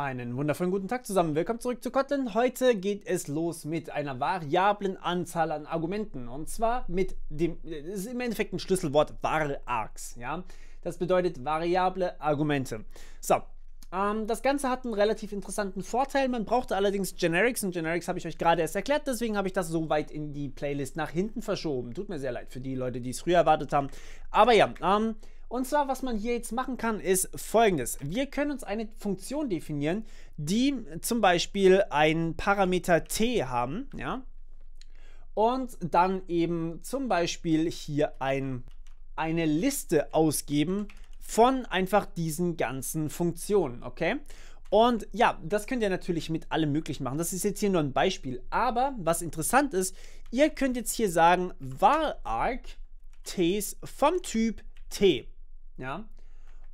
Einen wundervollen guten Tag zusammen. Willkommen zurück zu Kotlin. Heute geht es los mit einer variablen Anzahl an Argumenten. Und zwar mit dem, das ist im Endeffekt ein Schlüsselwort, varargs. Ja? Das bedeutet variable Argumente. So, ähm, das Ganze hat einen relativ interessanten Vorteil. Man brauchte allerdings Generics und Generics habe ich euch gerade erst erklärt. Deswegen habe ich das so weit in die Playlist nach hinten verschoben. Tut mir sehr leid für die Leute, die es früher erwartet haben. Aber ja, ähm, und zwar, was man hier jetzt machen kann, ist folgendes. Wir können uns eine Funktion definieren, die zum Beispiel einen Parameter t haben, ja, und dann eben zum Beispiel hier ein, eine Liste ausgeben von einfach diesen ganzen Funktionen, okay? Und ja, das könnt ihr natürlich mit allem möglich machen. Das ist jetzt hier nur ein Beispiel. Aber was interessant ist, ihr könnt jetzt hier sagen, var arg ts vom Typ t. Ja.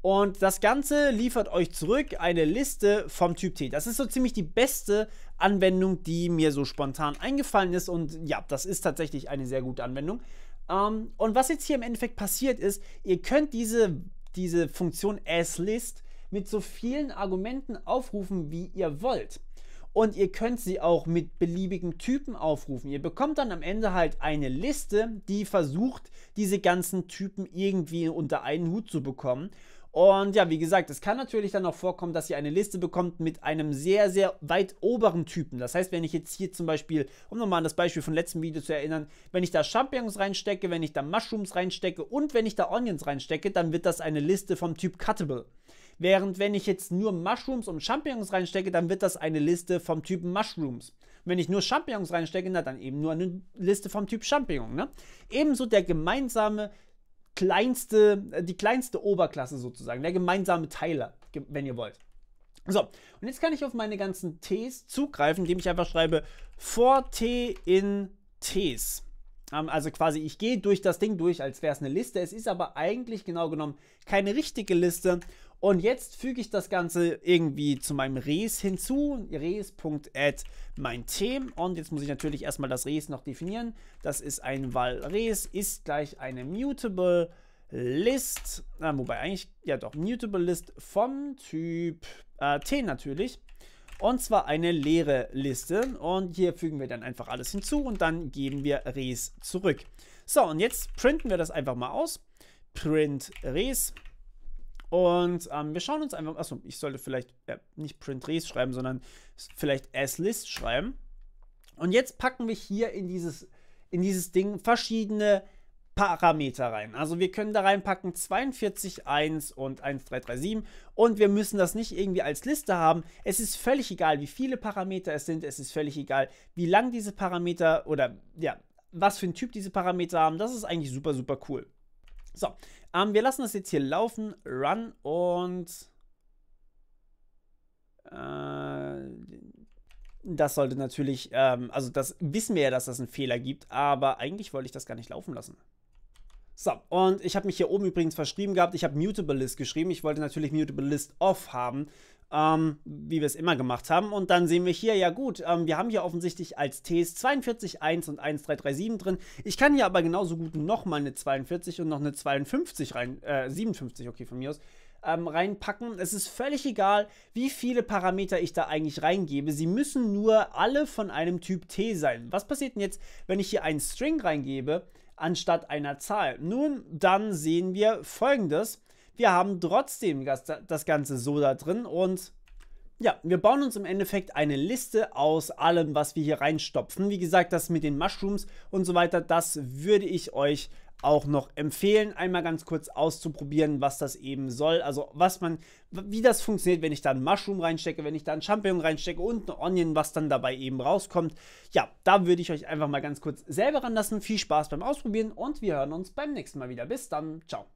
Und das Ganze liefert euch zurück eine Liste vom Typ T. Das ist so ziemlich die beste Anwendung, die mir so spontan eingefallen ist. Und ja, das ist tatsächlich eine sehr gute Anwendung. Ähm, und was jetzt hier im Endeffekt passiert ist, ihr könnt diese, diese Funktion AsList mit so vielen Argumenten aufrufen, wie ihr wollt und ihr könnt sie auch mit beliebigen Typen aufrufen. Ihr bekommt dann am Ende halt eine Liste, die versucht, diese ganzen Typen irgendwie unter einen Hut zu bekommen. Und ja, wie gesagt, es kann natürlich dann auch vorkommen, dass ihr eine Liste bekommt mit einem sehr, sehr weit oberen Typen. Das heißt, wenn ich jetzt hier zum Beispiel, um nochmal an das Beispiel vom letzten Video zu erinnern, wenn ich da Champignons reinstecke, wenn ich da Mushrooms reinstecke und wenn ich da Onions reinstecke, dann wird das eine Liste vom Typ Cuttable. Während wenn ich jetzt nur Mushrooms und Champignons reinstecke, dann wird das eine Liste vom Typen Mushrooms. wenn ich nur Champignons reinstecke, na dann eben nur eine Liste vom Typ Champignon. Ne? Ebenso der gemeinsame kleinste, äh, die kleinste Oberklasse sozusagen, der gemeinsame Teiler, wenn ihr wollt. So, und jetzt kann ich auf meine ganzen Ts zugreifen, indem ich einfach schreibe vor t in Ts. Ähm, also quasi, ich gehe durch das Ding durch, als wäre es eine Liste. Es ist aber eigentlich genau genommen keine richtige Liste. Und jetzt füge ich das Ganze irgendwie zu meinem Res hinzu. Res.add mein Theme. Und jetzt muss ich natürlich erstmal das Res noch definieren. Das ist ein, weil Res ist gleich eine mutable List. Äh, wobei eigentlich, ja doch, mutable List vom Typ äh, T natürlich. Und zwar eine leere Liste. Und hier fügen wir dann einfach alles hinzu und dann geben wir Res zurück. So, und jetzt printen wir das einfach mal aus. Print Res und ähm, wir schauen uns einfach, achso, ich sollte vielleicht äh, nicht Print Res schreiben, sondern vielleicht as List schreiben. Und jetzt packen wir hier in dieses, in dieses Ding verschiedene Parameter rein. Also wir können da reinpacken 42, 1 und 1337 und wir müssen das nicht irgendwie als Liste haben. Es ist völlig egal, wie viele Parameter es sind, es ist völlig egal, wie lang diese Parameter oder ja, was für ein Typ diese Parameter haben. Das ist eigentlich super, super cool. So, ähm, wir lassen das jetzt hier laufen, run und äh, das sollte natürlich, ähm, also das wissen wir ja, dass das einen Fehler gibt, aber eigentlich wollte ich das gar nicht laufen lassen. So, und ich habe mich hier oben übrigens verschrieben gehabt. Ich habe Mutable List geschrieben. Ich wollte natürlich Mutable List off haben ähm, wie wir es immer gemacht haben. Und dann sehen wir hier, ja gut, ähm, wir haben hier offensichtlich als Ts 42, 1 und 1337 drin. Ich kann hier aber genauso gut nochmal eine 42 und noch eine 52 rein, äh, 57, okay, von mir aus, ähm, reinpacken. Es ist völlig egal, wie viele Parameter ich da eigentlich reingebe. Sie müssen nur alle von einem Typ T sein. Was passiert denn jetzt, wenn ich hier einen String reingebe, anstatt einer Zahl? Nun, dann sehen wir folgendes. Wir haben trotzdem das, das Ganze so da drin und ja, wir bauen uns im Endeffekt eine Liste aus allem, was wir hier reinstopfen. Wie gesagt, das mit den Mushrooms und so weiter, das würde ich euch auch noch empfehlen, einmal ganz kurz auszuprobieren, was das eben soll. Also was man, wie das funktioniert, wenn ich da einen Mushroom reinstecke, wenn ich da einen Champignon reinstecke und einen Onion, was dann dabei eben rauskommt. Ja, da würde ich euch einfach mal ganz kurz selber ranlassen. Viel Spaß beim Ausprobieren und wir hören uns beim nächsten Mal wieder. Bis dann, ciao.